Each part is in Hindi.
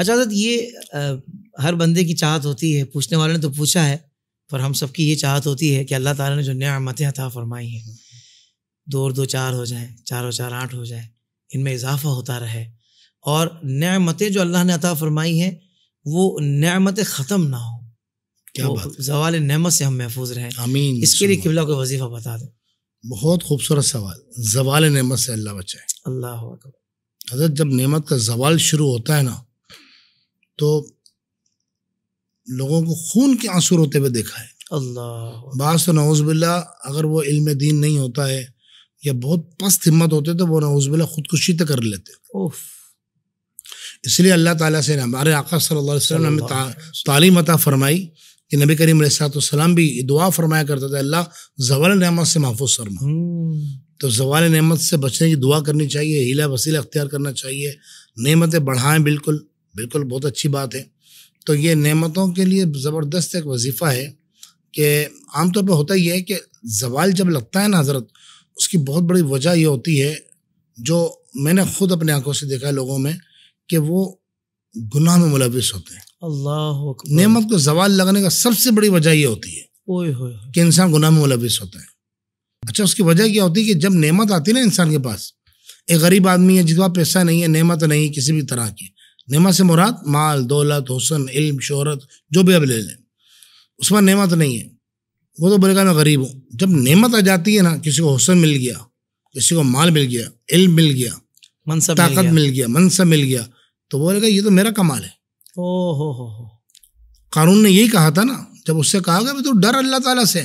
अच्छा सर ये आ, हर बंदे की चाहत होती है पूछने वाले ने तो पूछा है पर हम सबकी ये चाहत होती है कि अल्लाह ताला ने जो न्यामतें अता फरमाई हैं दो और दो चार हो जाए चार और चार आठ हो जाए इनमें इजाफा होता रहे और न्यामतें जो अल्लाह ने अता फरमाई हैं वो न्यामतें ख़त्म ना हो क्या बात जवाल नमत से हम महफूज रहें आमीन इसके लिए किबला को वजीफ़ा बता दें बहुत खूबसूरत सवाल जवाल नमत से अल्लाह बचाए अल्लाह हजरत जब नमत का जवाल शुरू होता है ना तो लोगों को खून के आंसू रोते हुए देखा है अल्लाह बास नवज़बिल्ला अगर वो इल्म दीन नहीं होता है या बहुत पस्त हिम्मत होते तो वो नवज़बिल्ला खुदकुशी तक तो कर लेते इसलिए अल्लाह ताला से हमारे आका सल्लल्लाहु अलैहि वसल्लम ने तालीम अता फरमाई कि नबी करीम सलाम भी दुआ फरमाया करते थे अल्लाह जवाल नमत से महफूज फरमा हम्म। तो जवाल नहमत से बचने की दुआ करनी चाहिए हीला वसीला अख्तियार करना चाहिए नमतें बढ़ाएं बिल्कुल बिल्कुल बहुत अच्छी बात है तो ये नेमतों के लिए ज़बरदस्त एक वजीफ़ा है कि आमतौर पर होता ये है कि जवाल जब लगता है ना हज़रत उसकी बहुत बड़ी वजह यह होती है जो मैंने खुद अपने आंखों से देखा है लोगों में कि वो गुनाह में मुलविस होते हैं अल्लाह नेमत को जवाल लगने का सबसे बड़ी वजह यह होती है कि इंसान गुनाह में मुलविस होता है अच्छा उसकी वजह क्या होती है कि जब नेमत आती है ना इंसान के पास एक गरीब आदमी है जिसके पास पैसा नहीं है नेमत नहीं किसी भी तरह की नेमा से मुराद माल दौलत हुसन इल्म शहरत जो भी अब ले लें उसमें नेमत नहीं है वो तो बोलेगा मैं गरीब हूँ जब नेमत आ जाती है ना किसी को हुसन मिल गया किसी को माल मिल गया इल्म मिल गया मनसब ताकत मिल गया, गया मनसब मिल गया तो बोलेगा ये तो मेरा कमाल है ओ हो हो हो कानून ने यही कहा था ना जब उससे कहा गया तो डर अल्लाह ताला से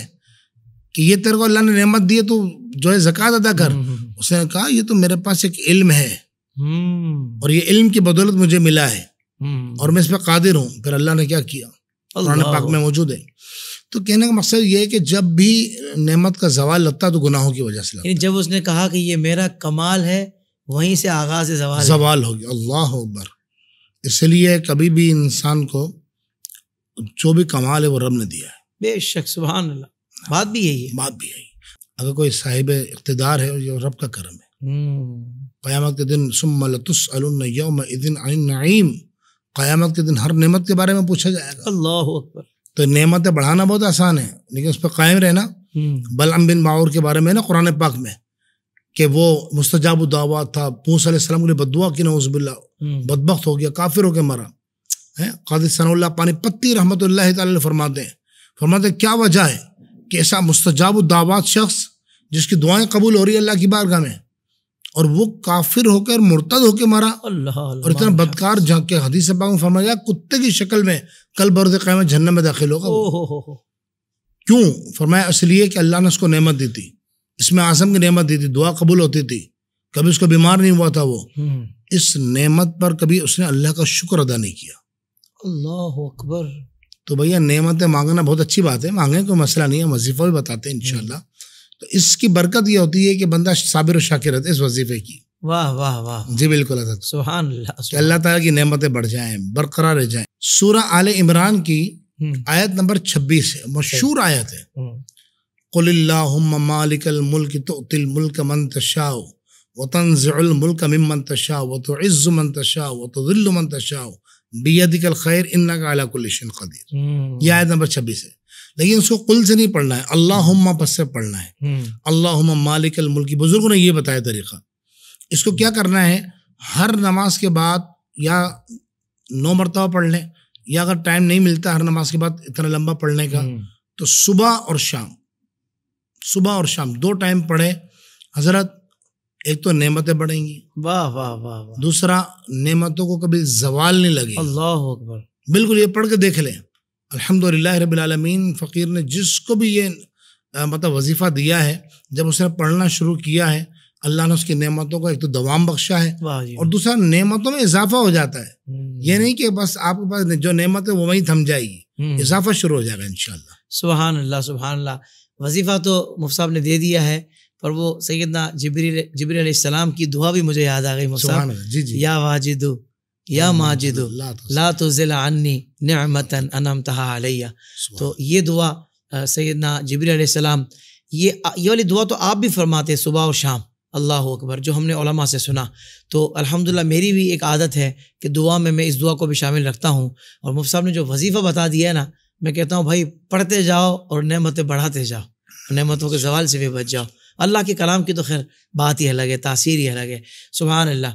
कि ये तेरे को अल्लाह ने नेमत दी है तो जो है जक़ात अदा कर हम्म, हम्म, हम्म। उसने कहा ये तो मेरे पास एक इल्म है हम्म। और ये इल्म की बदौलत मुझे मिला है हम्म। और मैं इस पर कादिर हूँ फिर अल्लाह ने क्या किया कुरान पाक में मौजूद है तो कहने का मकसद ये है कि जब भी नेमत का जवाल लगता तो गुनाहों की वजह से लगता जब उसने कहा कि ये मेरा कमाल है वहीं से आगाज जवाल जवाल हो गया अल्लाह अकबर इसलिए कभी भी इंसान को जो भी कमाल है वो रब ने दिया है बेशक सुबह अल्लाह बात भी यही है बात भी यही अगर कोई साहिब इकतदार है ये रब का करम है हम्म। क़यामत के दिन सुमलतुसम क़यामत के दिन हर नमत के बारे में पूछा जाएगा अल्लाह अकबर तो नमतें बढ़ाना बहुत आसान है लेकिन उस पर कायम रहना हम्म। बलम बिन माउर के बारे में ना कुरान पाक में कि वो मुस्तजाब दावा था पूस के लिए बदुआ की नौजबिल्ला हम्म। बदबक हो गया काफिर हो गया मरा है कादिस्तान पानी पत्ती रहमत फरमाते हैं फरमाते क्या वजह है कि ऐसा मुस्तजाब दावा शख्स जिसकी दुआएं कबूल हो रही है अल्लाह की बारगाह में और वो काफिर होकर मुर्तद होकर मारा और इतना बदकार झांक के हदीस में फरमाया कुत्ते की शक्ल में कल बर्द क़यामत जहन्नम में दाखिल होगा हो हो हो। क्यों फरमाया इसलिए कि अल्लाह ने उसको नेमत दी थी इसमें आसम की नेमत दी थी दुआ कबूल होती थी कभी उसको बीमार नहीं हुआ था वो हम्म। इस नेमत पर कभी उसने अल्लाह का शुक्र अदा नहीं किया अल्लाह अकबर तो भैया नेमतें मांगना बहुत अच्छी बात है मांगे कोई मसला नहीं है वजीफा भी बताते हैं इनशाला तो इसकी बरकत यह होती है कि बंदा साबिर शाकिर रहता है इस वजीफे की वाह वाह वाह जी बिल्कुल अल्लाह ताला की नेमतें बढ़ जाए बरकरार रह जाए सूरह आल इमरान की हम्म। आयत नंबर छब्बीस है मशहूर आयत है हम्म। कुल्लामालिकल मुल्क तोतिल मुल्क मन तशाओ व तो इज़्ज़ु मन तशाओ तो ज़िल्लु मन बियदिकल खैर इन्ना का अलाकुल्लिशन कदीर हम्म। ये आयत नंबर छब्बीस है लेकिन इसको कुल से नहीं पढ़ना है अल्लाह पस से पढ़ना है हम्म। अल्लाह मालिक मुल्की बुजुर्गों ने यह बताया तरीका इसको क्या करना है हर नमाज के बाद या नौ मरतबा पढ़ लें या अगर टाइम नहीं मिलता हर नमाज के बाद इतना लंबा पढ़ने का हम्म। तो सुबह और शाम सुबह और शाम दो टाइम पढ़े हज़रत एक तो नेमतें बढ़ेंगी वाह वाह वाह वाह दूसरा नेमतों को कभी जवाल नहीं लगे अल्लाह अकबर बिल्कुल ये पढ़ के देख लें अल्हम्दुलिल्लाह रबालमीन फ़कीर ने जिसको भी ये मतलब वजीफ़ा दिया है जब उसने पढ़ना शुरू किया है अल्लाह ने उसकी नेमतों को एक तो दवाम बख्शा है और दूसरा नेमतों में इजाफा हो जाता है हम्म। ये नहीं कि बस आपके पास जो नेमत है वो वहीं थम जाएगी हम्म। इजाफा शुरू हो जाएगा इन शाह सुबहान अल्लाह सुबहान अल्लाह वजीफ़ा तो मुफ्त साहब ने दे दिया है पर वो सैदना जबरी जबरी सलाम की दुआ भी मुझे याद आ गई मुसा जी जी या वाजिद या माजिद ला तो ज़िला अन्नी अलैया तो ये दुआ सैदना जबरी ये ये वाली दुआ तो आप भी फरमाते सुबह और शाम अल्लाह अकबर जो हमने उलमा से सुना तो अल्हम्दुलिल्लाह मेरी भी एक आदत है कि दुआ में मैं इस दुआ को भी शामिल रखता हूँ और मुफ्त साहब ने जो वजीफ़ा बता दिया है ना मैं कहता हूँ भाई पढ़ते जाओ और नमतें बढ़ाते जाओ नमतों के जवाल से भी बच जाओ अल्लाह के कलाम की तो खैर बात ही अलग है तासीर ही अलग है सुबहान अल्लाह